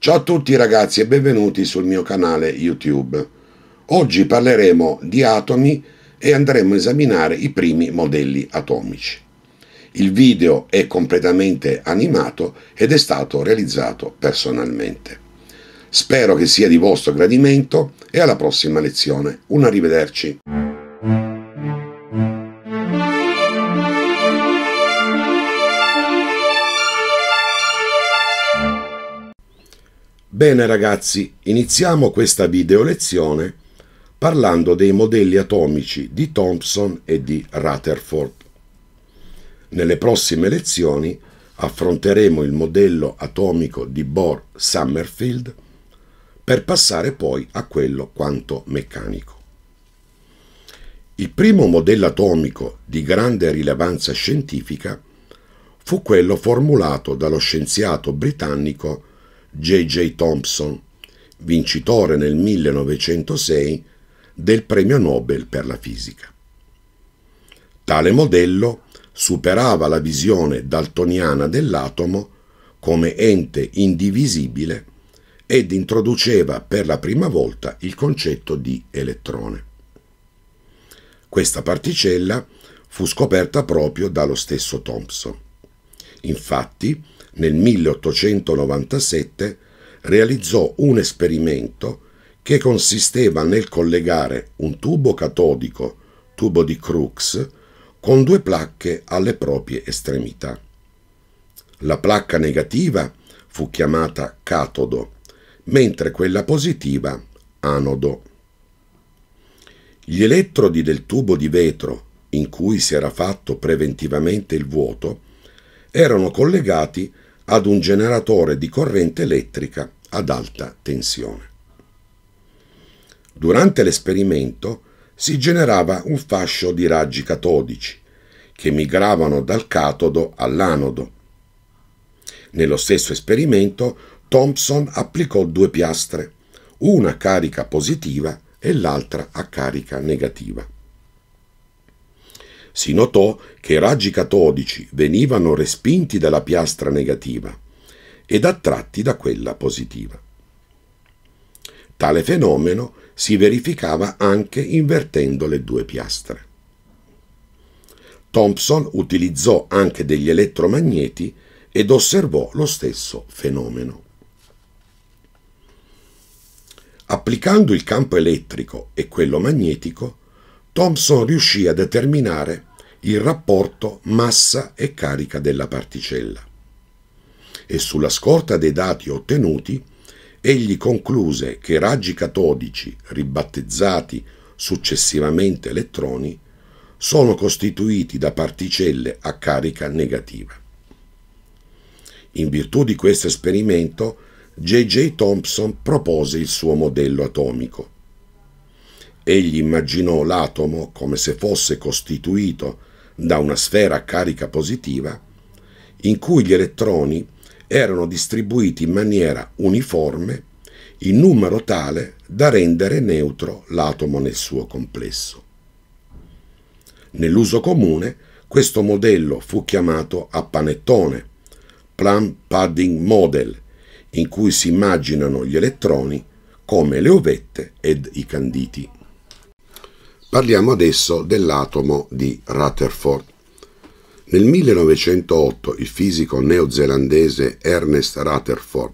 Ciao a tutti ragazzi e benvenuti sul mio canale YouTube. Oggi parleremo di atomi e andremo a esaminare i primi modelli atomici. Il video è completamente animato ed è stato realizzato personalmente. Spero che sia di vostro gradimento e alla prossima lezione. Un arrivederci. Bene ragazzi, iniziamo questa video lezione parlando dei modelli atomici di Thomson e di Rutherford. Nelle prossime lezioni affronteremo il modello atomico di Bohr-Summerfield per passare poi a quello quanto meccanico. Il primo modello atomico di grande rilevanza scientifica fu quello formulato dallo scienziato britannico J.J. Thompson, vincitore nel 1906 del premio Nobel per la fisica. Tale modello superava la visione daltoniana dell'atomo come ente indivisibile ed introduceva per la prima volta il concetto di elettrone. Questa particella fu scoperta proprio dallo stesso Thompson. Infatti, nel 1897 realizzò un esperimento che consisteva nel collegare un tubo catodico, tubo di Crookes, con due placche alle proprie estremità. La placca negativa fu chiamata catodo, mentre quella positiva anodo. Gli elettrodi del tubo di vetro in cui si era fatto preventivamente il vuoto erano collegati a ad un generatore di corrente elettrica ad alta tensione. Durante l'esperimento si generava un fascio di raggi catodici che migravano dal catodo all'anodo. Nello stesso esperimento Thomson applicò due piastre, una a carica positiva e l'altra a carica negativa si notò che i raggi catodici venivano respinti dalla piastra negativa ed attratti da quella positiva. Tale fenomeno si verificava anche invertendo le due piastre. Thompson utilizzò anche degli elettromagneti ed osservò lo stesso fenomeno. Applicando il campo elettrico e quello magnetico, Thomson riuscì a determinare il rapporto massa e carica della particella. E sulla scorta dei dati ottenuti, egli concluse che i raggi catodici, ribattezzati successivamente elettroni, sono costituiti da particelle a carica negativa. In virtù di questo esperimento, J.J. Thompson propose il suo modello atomico. Egli immaginò l'atomo come se fosse costituito da una sfera a carica positiva in cui gli elettroni erano distribuiti in maniera uniforme in numero tale da rendere neutro l'atomo nel suo complesso. Nell'uso comune questo modello fu chiamato a panettone, Plum Padding Model, in cui si immaginano gli elettroni come le ovette ed i canditi. Parliamo adesso dell'atomo di Rutherford. Nel 1908 il fisico neozelandese Ernest Rutherford,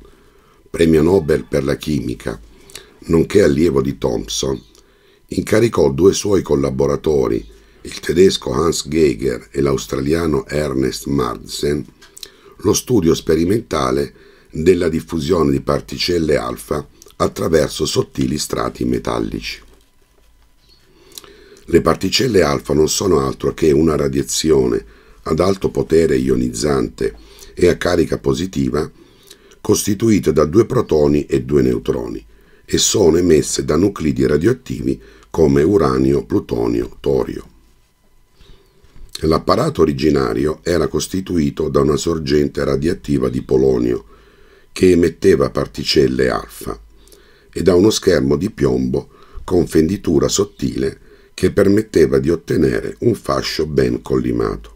premio Nobel per la chimica, nonché allievo di Thomson, incaricò due suoi collaboratori, il tedesco Hans Geiger e l'australiano Ernest Madsen, lo studio sperimentale della diffusione di particelle alfa attraverso sottili strati metallici. Le particelle alfa non sono altro che una radiazione ad alto potere ionizzante e a carica positiva costituita da due protoni e due neutroni e sono emesse da nuclidi radioattivi come uranio, plutonio, torio. L'apparato originario era costituito da una sorgente radioattiva di polonio che emetteva particelle alfa e da uno schermo di piombo con fenditura sottile che permetteva di ottenere un fascio ben collimato.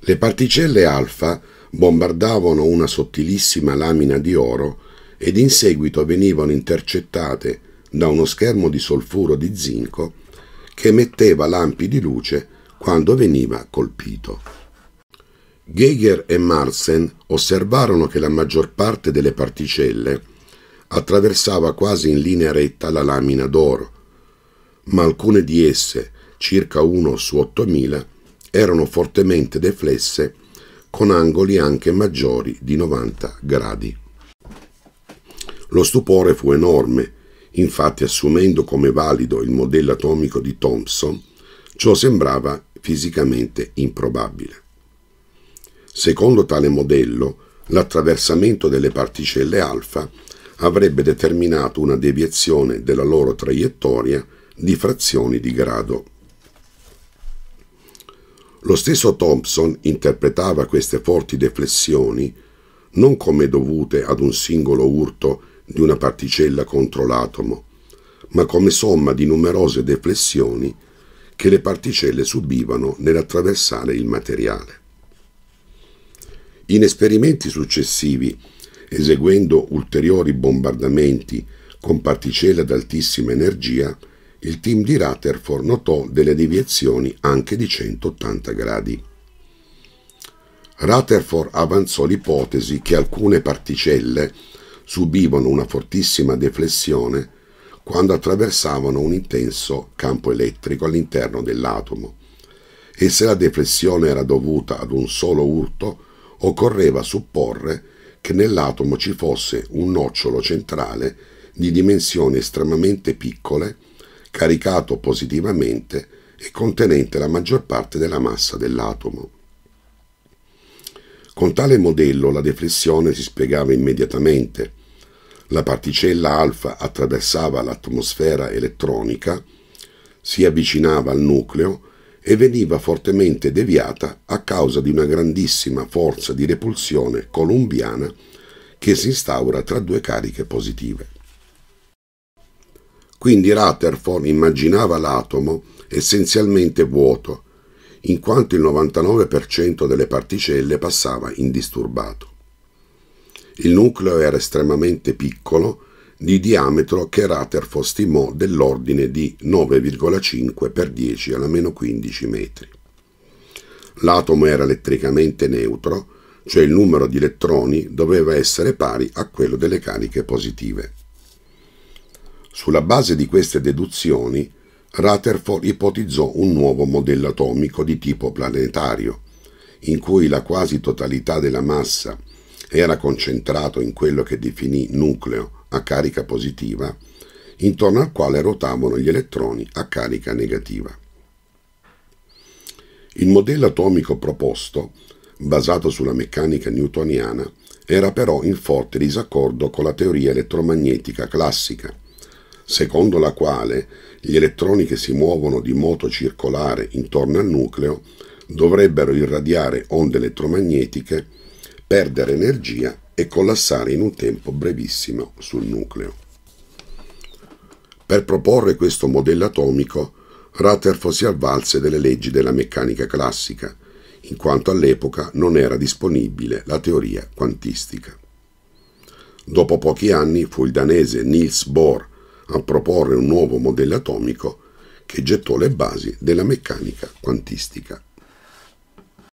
Le particelle alfa bombardavano una sottilissima lamina di oro ed in seguito venivano intercettate da uno schermo di solfuro di zinco che emetteva lampi di luce quando veniva colpito. Geiger e Marsen osservarono che la maggior parte delle particelle attraversava quasi in linea retta la lamina d'oro ma alcune di esse, circa 1 su 8000, erano fortemente deflesse con angoli anche maggiori di 90 gradi. Lo stupore fu enorme, infatti assumendo come valido il modello atomico di Thomson, ciò sembrava fisicamente improbabile. Secondo tale modello, l'attraversamento delle particelle alfa avrebbe determinato una deviazione della loro traiettoria di frazioni di grado. Lo stesso Thompson interpretava queste forti deflessioni non come dovute ad un singolo urto di una particella contro l'atomo, ma come somma di numerose deflessioni che le particelle subivano nell'attraversare il materiale. In esperimenti successivi, eseguendo ulteriori bombardamenti con particelle ad altissima energia, il team di Rutherford notò delle deviazioni anche di 180 gradi. Rutherford avanzò l'ipotesi che alcune particelle subivano una fortissima deflessione quando attraversavano un intenso campo elettrico all'interno dell'atomo e se la deflessione era dovuta ad un solo urto occorreva supporre che nell'atomo ci fosse un nocciolo centrale di dimensioni estremamente piccole caricato positivamente e contenente la maggior parte della massa dell'atomo. Con tale modello la deflessione si spiegava immediatamente. La particella alfa attraversava l'atmosfera elettronica, si avvicinava al nucleo e veniva fortemente deviata a causa di una grandissima forza di repulsione colombiana che si instaura tra due cariche positive. Quindi Rutherford immaginava l'atomo essenzialmente vuoto, in quanto il 99% delle particelle passava indisturbato. Il nucleo era estremamente piccolo, di diametro che Rutherford stimò dell'ordine di 9,5 x 10 alla meno 15 metri. L'atomo era elettricamente neutro, cioè il numero di elettroni doveva essere pari a quello delle cariche positive. Sulla base di queste deduzioni, Rutherford ipotizzò un nuovo modello atomico di tipo planetario, in cui la quasi totalità della massa era concentrato in quello che definì nucleo a carica positiva, intorno al quale rotavano gli elettroni a carica negativa. Il modello atomico proposto, basato sulla meccanica newtoniana, era però in forte disaccordo con la teoria elettromagnetica classica, secondo la quale gli elettroni che si muovono di moto circolare intorno al nucleo dovrebbero irradiare onde elettromagnetiche, perdere energia e collassare in un tempo brevissimo sul nucleo. Per proporre questo modello atomico, Rutherford si avvalse delle leggi della meccanica classica, in quanto all'epoca non era disponibile la teoria quantistica. Dopo pochi anni fu il danese Niels Bohr a proporre un nuovo modello atomico che gettò le basi della meccanica quantistica.